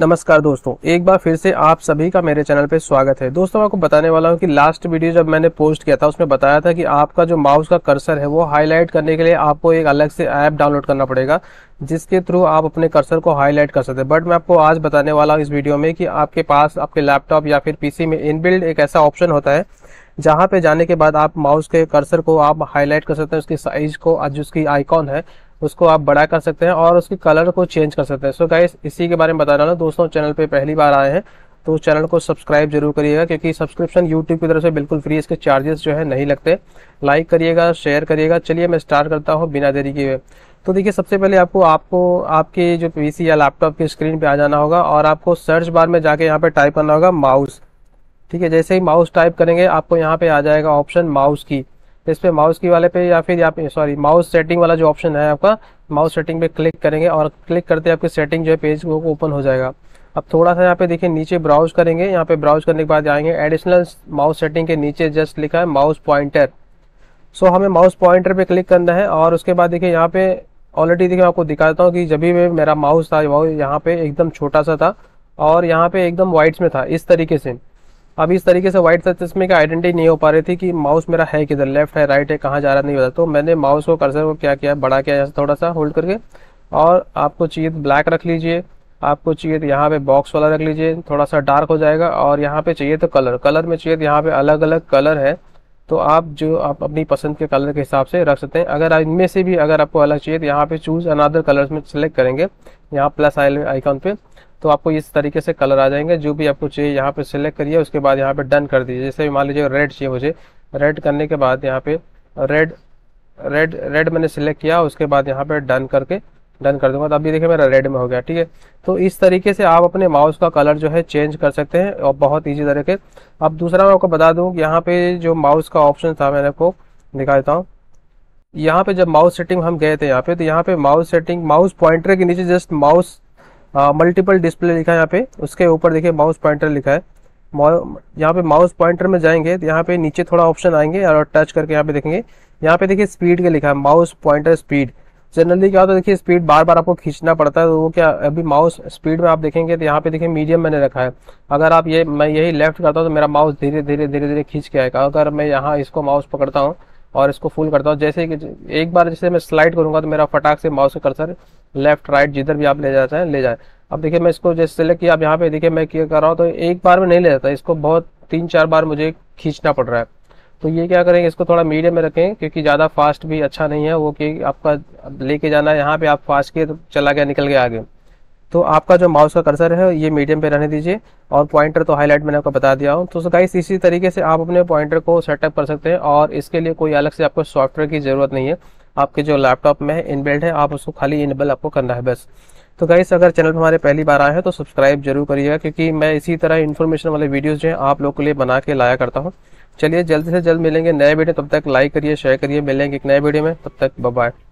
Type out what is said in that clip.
नमस्कार दोस्तों एक बार फिर से आप सभी का मेरे चैनल पे स्वागत है दोस्तों आपको बताने वाला हूँ कि लास्ट वीडियो जब मैंने पोस्ट किया था उसमें बताया था कि आपका जो माउस का कर्सर है वो हाईलाइट करने के लिए आपको एक अलग से ऐप डाउनलोड करना पड़ेगा जिसके थ्रू आप अपने कर्सर को हाईलाइट कर सकते हैं बट मैं आपको आज बताने वाला हूँ इस वीडियो में कि आपके पास आपके लैपटॉप या फिर पीसी में इनबिल्ड एक ऐसा ऑप्शन होता है जहाँ पे जाने के बाद आप माउस के कर्सर को आप हाईलाइट कर सकते हैं उसकी साइज को जिसकी उसकी आइकॉन है उसको आप बड़ा कर सकते हैं और उसके कलर को चेंज कर सकते हैं सो गाइस इसी के बारे में बता रहा हूँ दोस्तों चैनल पे पहली बार आए हैं तो चैनल को सब्सक्राइब जरूर करिएगा क्योंकि सब्सक्रिप्शन यूट्यूब की तरफ से बिल्कुल फ्री इसके चार्जेस जो है नहीं लगते लाइक करिएगा शेयर करिएगा चलिए मैं स्टार्ट करता हूँ बिना देरी के तो देखिए सबसे पहले आपको आपको आपके जो पी या लैपटॉप की स्क्रीन पर आ जाना होगा और आपको सर्च बार में जाके यहाँ पर टाइप करना होगा माउस ठीक है जैसे ही माउस टाइप करेंगे आपको यहाँ पर आ जाएगा ऑप्शन माउस की इस पर माउस की वाले पे या फिर यहाँ पे सॉरी माउस सेटिंग वाला जो ऑप्शन है आपका माउस सेटिंग पे क्लिक करेंगे और क्लिक करते आपकी सेटिंग जो है पेज वो ओपन हो जाएगा अब थोड़ा सा यहाँ पे देखिए नीचे ब्राउज करेंगे यहाँ पे ब्राउज करने के बाद आएंगे एडिशनल माउस सेटिंग के नीचे जस्ट लिखा है माउस पॉइंटर सो हमें माउस पॉइंटर पे क्लिक करना है और उसके बाद देखिए यहाँ पे ऑलरेडी देखिए आपको दिखाता हूँ कि जब भी मेरा माउस था यहाँ पे एकदम छोटा सा था और यहाँ पे एकदम वाइट्स में था इस तरीके से अब इस तरीके से व्हाइट सर्च में आइडेंटिटी नहीं हो पा रही थी कि माउस मेरा है किधर लेफ्ट है राइट है कहाँ जा रहा नहीं बता तो मैंने माउस को कर्सर को क्या किया बड़ा किया यहाँ थोड़ा सा होल्ड करके और आपको चाहिए ब्लैक तो रख लीजिए आपको चाहिए तो यहाँ पे बॉक्स वाला रख लीजिए थोड़ा सा डार्क हो जाएगा और यहाँ पे चाहिए तो कलर कलर में चाहिए तो यहाँ पे अलग अलग कलर है तो आप जो आप अपनी पसंद के कलर के हिसाब से रख सकते हैं अगर इनमें से भी अगर आपको अलग चाहिए तो यहाँ पे चूज़ अनदर कलर्स में सेलेक्ट करेंगे यहाँ प्लस आइकॉन पे तो आपको इस तरीके से कलर आ जाएंगे जो भी आपको चाहिए यहाँ पे सिलेक्ट करिए उसके बाद यहाँ पे डन कर दीजिए जैसे मान लीजिए रेड चाहिए मुझे रेड करने के बाद यहाँ पे रेड रेड रेड मैंने सिलेक्ट किया उसके बाद यहाँ पे डन करके डन कर दूंगा तो अभी देखिए मेरा रेड में हो गया ठीक है तो इस तरीके से आप अपने माउस का कलर जो है चेंज कर सकते हैं और बहुत ईजी तरीके अब दूसरा मैं आपको बता दूँ यहाँ पे जो माउस का ऑप्शन था मैंने आपको दिखा देता हूँ यहाँ पे जब माउस सेटिंग हम गए थे यहाँ पे तो यहाँ पे माउस सेटिंग माउस पॉइंटर के नीचे जस्ट माउस मल्टीपल डिस्प्ले लिखा है यहाँ पे उसके ऊपर देखिए माउस पॉइंटर लिखा है यहाँ पे माउस पॉइंटर में जाएंगे तो यहाँ पे नीचे थोड़ा ऑप्शन आएंगे और टच करके यहाँ पे देखेंगे यहाँ पे देखिए स्पीड का लिखा है माउस पॉइंटर स्पीड जनरली क्या होता है देखिए स्पीड बार बार आपको खींचना पड़ता है तो वो क्या अभी माउस स्पीड में आप देखेंगे तो यहाँ पे देखिए मीडियम मैंने रखा है अगर आप ये मैं यही लेफ्ट करता हूँ तो मेरा माउस धीरे धीरे धीरे धीरे खींच के आएगा अगर मैं यहाँ इसको माउस पकड़ता हूँ और इसको फुल करता हूँ जैसे कि एक बार जैसे मैं स्लाइड करूँगा तो मेरा फटाक से माउस कर कर्सर लेफ्ट राइट जिधर भी आप ले जाना चाहें ले जाए अब देखिए मैं इसको जैसे सेलेक्ट किया अब यहाँ पे देखिए मैं क्या कर रहा हूँ तो एक बार में नहीं ले जाता इसको बहुत तीन चार बार मुझे खींचना पड़ रहा है तो ये क्या करेंगे इसको थोड़ा मीडियम में रखें क्योंकि ज़्यादा फास्ट भी अच्छा नहीं है वो कि आपका लेके जाना है यहाँ पे आप फास्ट किए तो चला गया निकल गया आगे तो आपका जो माउस का कर्सर है ये मीडियम पे रहने दीजिए और पॉइंटर तो हाईलाइट मैंने आपको बता दिया हूँ तो सो गाइस इसी तरीके से आप अपने पॉइंटर को सेटअप कर सकते हैं और इसके लिए कोई अलग से आपको सॉफ्टवेयर की ज़रूरत नहीं है आपके जो लैपटॉप में है इनबिल्ट है आप उसको खाली इनबल आपको करना है बस तो गाइस अगर चैनल पर हमारे पहली बार आए हैं तो सब्सक्राइब जरूर करिएगा क्योंकि मैं इसी तरह इन्फॉर्मेशन वाले वीडियोज़ जो हैं आप लोग के लिए बना के लाया करता हूँ चलिए जल्द से जल्द मिलेंगे नए वीडियो तब तक लाइक करिए शेयर करिए मिलेंगे एक नए वीडियो में तब तक बाय